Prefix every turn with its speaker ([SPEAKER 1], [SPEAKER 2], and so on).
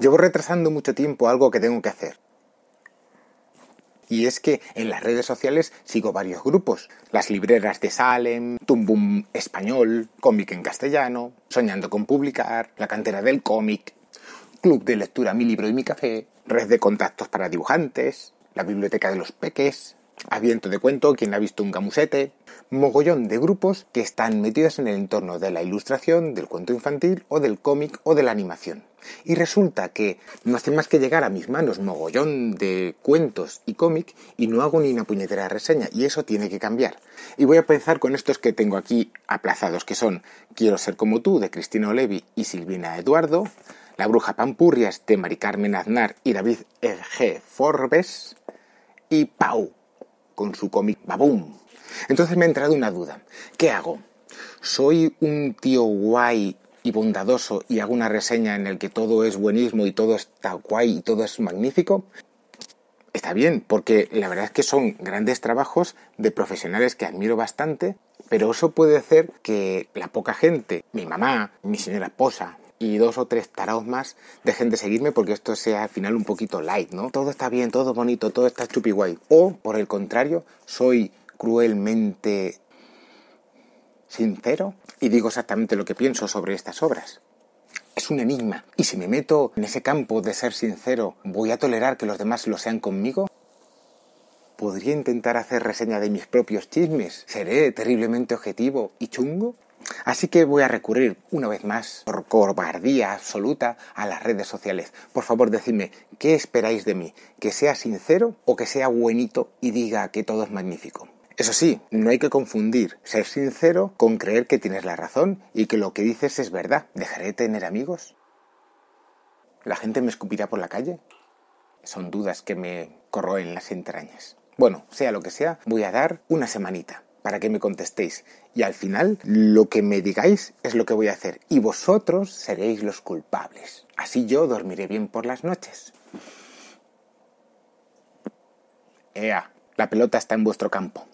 [SPEAKER 1] Llevo retrasando mucho tiempo algo que tengo que hacer. Y es que en las redes sociales sigo varios grupos. Las libreras de Salem, Tumbum Español, Cómic en Castellano, Soñando con Publicar, La Cantera del Cómic, Club de Lectura Mi Libro y Mi Café, Red de Contactos para Dibujantes, La Biblioteca de los Peques, viento de cuento, quien ha visto un gamusete, mogollón de grupos que están metidos en el entorno de la ilustración, del cuento infantil o del cómic o de la animación. Y resulta que no hace más que llegar a mis manos mogollón de cuentos y cómic y no hago ni una puñetera reseña y eso tiene que cambiar. Y voy a pensar con estos que tengo aquí aplazados que son Quiero ser como tú de Cristina Olevi y Silvina Eduardo, La bruja Pampurrias de Mari Carmen Aznar y David e G. Forbes y Pau con su cómic Baboom. Entonces me ha entrado una duda. ¿Qué hago? ¿Soy un tío guay y bondadoso y hago una reseña en el que todo es buenismo y todo está guay y todo es magnífico? Está bien, porque la verdad es que son grandes trabajos de profesionales que admiro bastante, pero eso puede hacer que la poca gente, mi mamá, mi señora esposa, y dos o tres tarados más dejen de seguirme porque esto sea al final un poquito light, ¿no? Todo está bien, todo bonito, todo está chupi guay. O, por el contrario, soy cruelmente sincero y digo exactamente lo que pienso sobre estas obras. Es un enigma. Y si me meto en ese campo de ser sincero, ¿voy a tolerar que los demás lo sean conmigo? ¿Podría intentar hacer reseña de mis propios chismes? ¿Seré terriblemente objetivo y chungo? Así que voy a recurrir una vez más, por cobardía absoluta, a las redes sociales. Por favor, decidme, ¿qué esperáis de mí? ¿Que sea sincero o que sea buenito y diga que todo es magnífico? Eso sí, no hay que confundir ser sincero con creer que tienes la razón y que lo que dices es verdad. ¿Dejaré de tener amigos? ¿La gente me escupirá por la calle? Son dudas que me corroen las entrañas. Bueno, sea lo que sea, voy a dar una semanita para que me contestéis. Y al final, lo que me digáis es lo que voy a hacer. Y vosotros seréis los culpables. Así yo dormiré bien por las noches. Ea, la pelota está en vuestro campo.